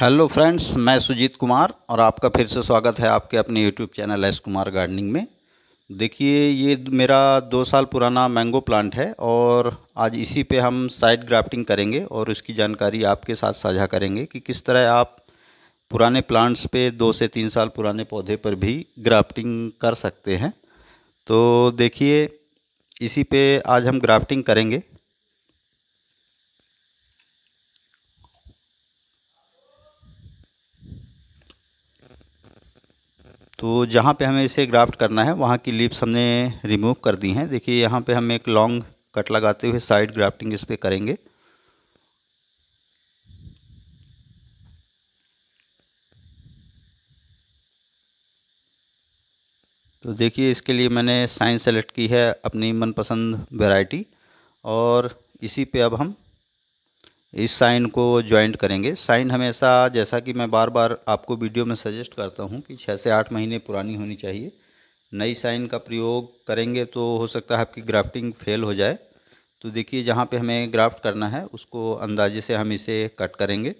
hello friends मैं सुजीत कुमार और आपका फिर से स्वागत है आपके अपने YouTube channel S Kumar gardening में देखिए ये मेरा दो साल पुराना मैंगो प्लांट है और आज इसी पे हम साइड ग्राफ्टिंग करेंगे और उसकी जानकारी आपके साथ साझा करेंगे कि किस तरह आप पुराने प्लांट्स पे दो से तीन साल पुराने पौधे पर भी ग्राफ्टिंग कर सकते हैं तो देखिए इसी पे आज हम ग्राफ्टिंग करेंगे तो जहाँ पे हमें इसे ग्राफ्ट करना है वहाँ की लिप्स हमने रिमूव कर दी हैं देखिए यहाँ पे हम एक लॉन्ग कट लगाते हुए साइड ग्राफ्टिंग इस पर करेंगे तो देखिए इसके लिए मैंने साइंस सेलेक्ट की है अपनी मनपसंद वैरायटी और इसी पे अब हम इस साइन को ज्वाइंट करेंगे साइन हमेशा जैसा कि मैं बार बार आपको वीडियो में सजेस्ट करता हूं कि छः से आठ महीने पुरानी होनी चाहिए नई साइन का प्रयोग करेंगे तो हो सकता है आपकी ग्राफ्टिंग फेल हो जाए तो देखिए जहाँ पे हमें ग्राफ्ट करना है उसको अंदाजे से हम इसे कट करेंगे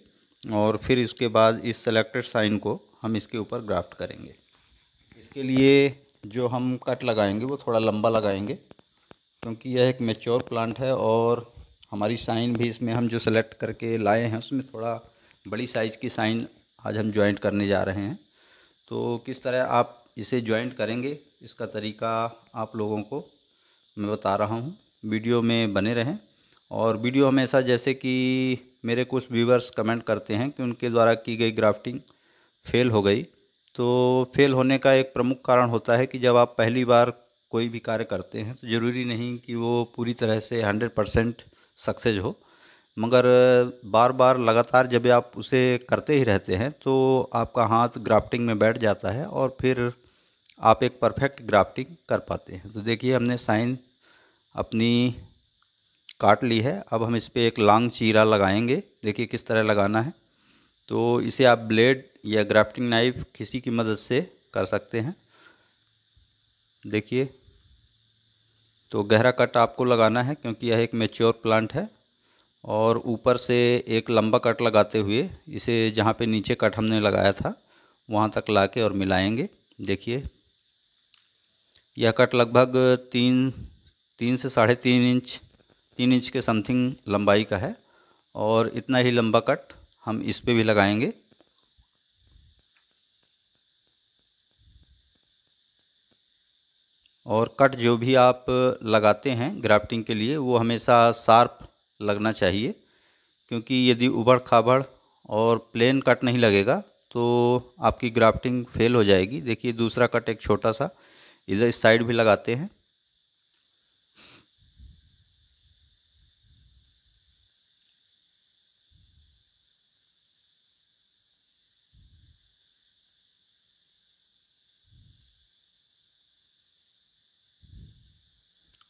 और फिर इसके बाद इस सेलेक्टेड साइन को हम इसके ऊपर ग्राफ्ट करेंगे इसके लिए जो हम कट लगाएंगे वो थोड़ा लंबा लगाएंगे क्योंकि यह एक मेच्योर प्लांट है और हमारी साइन भी इसमें हम जो सेलेक्ट करके लाए हैं उसमें थोड़ा बड़ी साइज़ की साइन आज हम ज्वाइंट करने जा रहे हैं तो किस तरह आप इसे ज्वाइंट करेंगे इसका तरीका आप लोगों को मैं बता रहा हूँ वीडियो में बने रहें और वीडियो हमेशा जैसे कि मेरे कुछ व्यूवर्स कमेंट करते हैं कि उनके द्वारा की गई ग्राफ्टिंग फेल हो गई तो फेल होने का एक प्रमुख कारण होता है कि जब आप पहली बार कोई भी कार्य करते हैं तो ज़रूरी नहीं कि वो पूरी तरह से हंड्रेड परसेंट सक्सेज हो मगर बार बार लगातार जब आप उसे करते ही रहते हैं तो आपका हाथ ग्राफ्टिंग में बैठ जाता है और फिर आप एक परफेक्ट ग्राफ्टिंग कर पाते हैं तो देखिए हमने साइन अपनी काट ली है अब हम इस पर एक लॉन्ग चीरा लगाएंगे देखिए किस तरह लगाना है तो इसे आप ब्लेड या ग्राफ्टिंग नाइफ किसी की मदद से कर सकते हैं देखिए तो गहरा कट आपको लगाना है क्योंकि यह एक मेच्योर प्लांट है और ऊपर से एक लंबा कट लगाते हुए इसे जहाँ पे नीचे कट हमने लगाया था वहाँ तक ला के और मिलाएंगे देखिए यह कट लगभग तीन तीन से साढ़े तीन इंच तीन इंच के समथिंग लंबाई का है और इतना ही लंबा कट हम इस पर भी लगाएंगे और कट जो भी आप लगाते हैं ग्राफ्टिंग के लिए वो हमेशा शार्प लगना चाहिए क्योंकि यदि उबड़ खाबड़ और प्लेन कट नहीं लगेगा तो आपकी ग्राफ्टिंग फेल हो जाएगी देखिए दूसरा कट एक छोटा सा इधर इस साइड भी लगाते हैं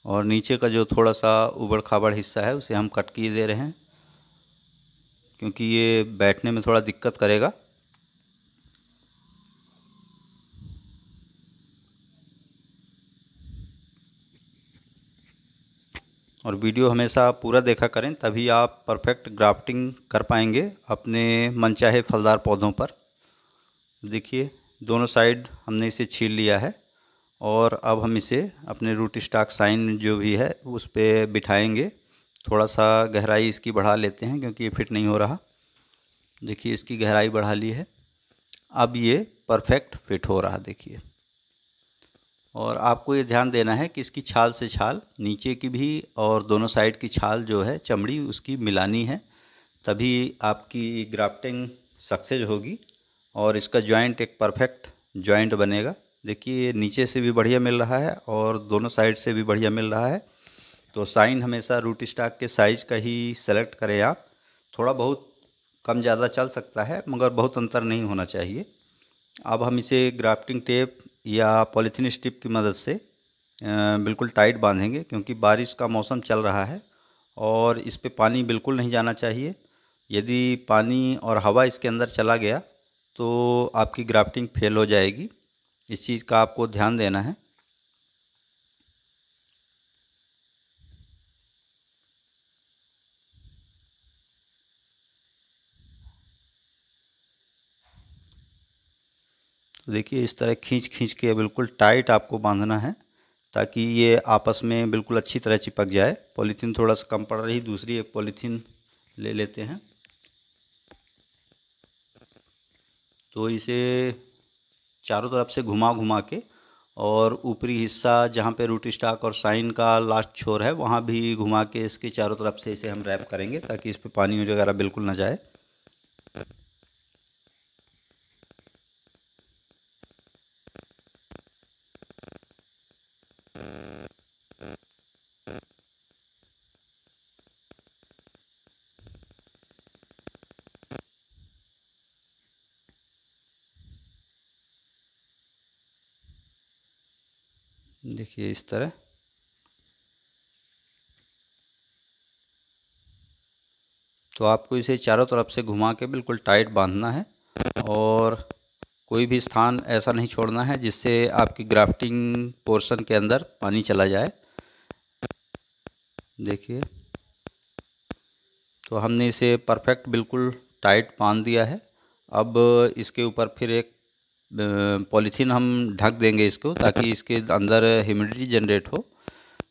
और नीचे का जो थोड़ा सा उबड़ खाबड़ हिस्सा है उसे हम कट किए दे रहे हैं क्योंकि ये बैठने में थोड़ा दिक्कत करेगा और वीडियो हमेशा पूरा देखा करें तभी आप परफेक्ट ग्राफ्टिंग कर पाएंगे अपने मनचाहे फलदार पौधों पर देखिए दोनों साइड हमने इसे छील लिया है और अब हम इसे अपने रूट स्टॉक साइन जो भी है उस पर बिठाएंगे थोड़ा सा गहराई इसकी बढ़ा लेते हैं क्योंकि ये फिट नहीं हो रहा देखिए इसकी गहराई बढ़ा ली है अब ये परफेक्ट फिट हो रहा देखिए और आपको ये ध्यान देना है कि इसकी छाल से छाल नीचे की भी और दोनों साइड की छाल जो है चमड़ी उसकी मिलानी है तभी आपकी ग्राफ्टिंग सक्सेस होगी और इसका जॉइंट एक परफेक्ट जॉइंट बनेगा देखिए नीचे से भी बढ़िया मिल रहा है और दोनों साइड से भी बढ़िया मिल रहा है तो साइन हमेशा रूट स्टाक के साइज़ का ही सेलेक्ट करें आप थोड़ा बहुत कम ज़्यादा चल सकता है मगर बहुत अंतर नहीं होना चाहिए अब हम इसे ग्राफ्टिंग टेप या पॉलीथीन स्टिप की मदद से बिल्कुल टाइट बांधेंगे क्योंकि बारिश का मौसम चल रहा है और इस पर पानी बिल्कुल नहीं जाना चाहिए यदि पानी और हवा इसके अंदर चला गया तो आपकी ग्राफ्टिंग फेल हो जाएगी इस चीज़ का आपको ध्यान देना है तो देखिए इस तरह खींच खींच के बिल्कुल टाइट आपको बांधना है ताकि ये आपस में बिल्कुल अच्छी तरह चिपक जाए पॉलीथीन थोड़ा सा कम पड़ रही दूसरी एक पॉलीथीन ले लेते हैं तो इसे चारों तरफ से घुमा घुमा के और ऊपरी हिस्सा जहाँ पे रूट स्टाक और साइन का लास्ट छोर है वहाँ भी घुमा के इसके चारों तरफ से इसे हम रैप करेंगे ताकि इस पर पानी वगैरह बिल्कुल ना जाए देखिए इस तरह तो आपको इसे चारों तरफ से घुमा के बिल्कुल टाइट बांधना है और कोई भी स्थान ऐसा नहीं छोड़ना है जिससे आपकी ग्राफ्टिंग पोर्शन के अंदर पानी चला जाए देखिए तो हमने इसे परफेक्ट बिल्कुल टाइट बांध दिया है अब इसके ऊपर फिर एक पॉलीथीन हम ढक देंगे इसको ताकि इसके अंदर ह्यूमिडिटी जनरेट हो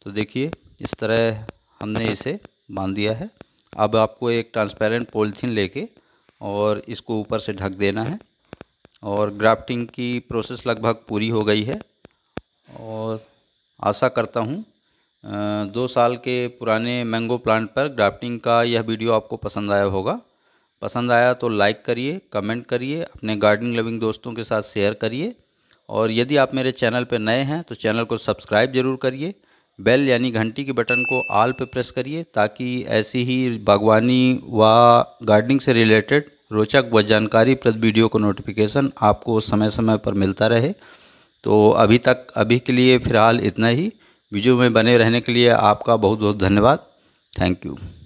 तो देखिए इस तरह हमने इसे बांध दिया है अब आपको एक ट्रांसपेरेंट पॉलीथीन लेके और इसको ऊपर से ढक देना है और ग्राफ्टिंग की प्रोसेस लगभग पूरी हो गई है और आशा करता हूँ दो साल के पुराने मैंगो प्लांट पर ग्राफ्टिंग का यह वीडियो आपको पसंद आया होगा पसंद आया तो लाइक करिए कमेंट करिए अपने गार्डनिंग लविंग दोस्तों के साथ शेयर करिए और यदि आप मेरे चैनल पर नए हैं तो चैनल को सब्सक्राइब जरूर करिए बेल यानी घंटी के बटन को आल पे प्रेस करिए ताकि ऐसी ही बागवानी व गार्डनिंग से रिलेटेड रोचक व जानकारी प्रद वीडियो को नोटिफिकेशन आपको समय समय पर मिलता रहे तो अभी तक अभी के लिए फ़िलहाल इतना ही वीडियो में बने रहने के लिए आपका बहुत बहुत धन्यवाद थैंक यू